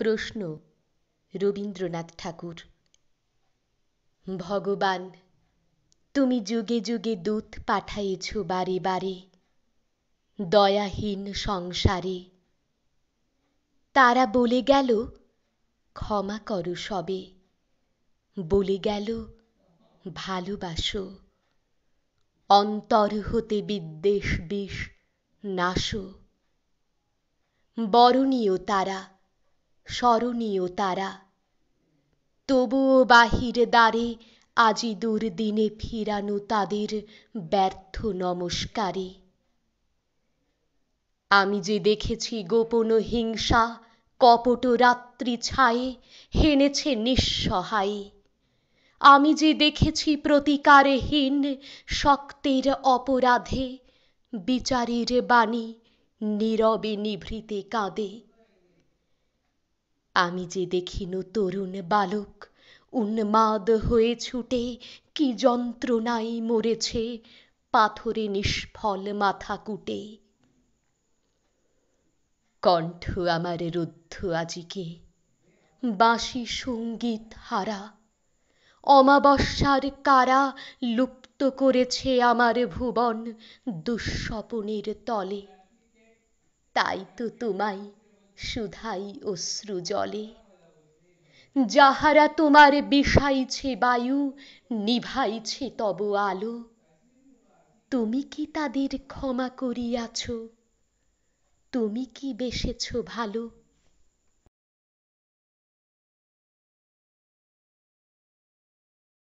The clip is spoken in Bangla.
প্রশ্ন রবীন্দ্রনাথ ঠাকুর ভগবান তুমি যুগে যুগে দূত পাঠাইছ বারে বারে দয়াহীন সংসারে তারা বলে গেল ক্ষমা করো সবে বলে গেল ভালোবাসো অন্তর হতে বিদ্বেষ বিষ নাশো বরণীয় তারা স্মরণীয় তারা তবুও বাহির দ্বারে আজি দুর্দিনে ফিরানো তাদের ব্যর্থ নমস্কারে আমি যে দেখেছি গোপন হিংসা কপট রাত্রি ছায়ে হেনেছে নিঃসহায়ে আমি যে দেখেছি প্রতিকারহীন শক্তের অপরাধে বিচারের বাণী নীরবে নিভৃতে কাঁদে আমি যে দেখি নু তরুণ বালক উন্মাদ হয়ে ছুটে কি যন্ত্রণাই মরেছে পাথরে নিষ্ফল মাথা কুটে কণ্ঠ আমার রুদ্ধ আজিকে বাঁশি সঙ্গীত হারা অমাবস্যার কারা লুপ্ত করেছে আমার ভুবন দুঃস্বপনের তলে তাই তো তোমায় শুধাই অশ্রু জলে যাহারা তোমার বিষাইছে বায়ু নিভাইছে তব আলো তুমি কি তাদের ক্ষমা করিয়াছ তুমি কি বেসেছ ভালো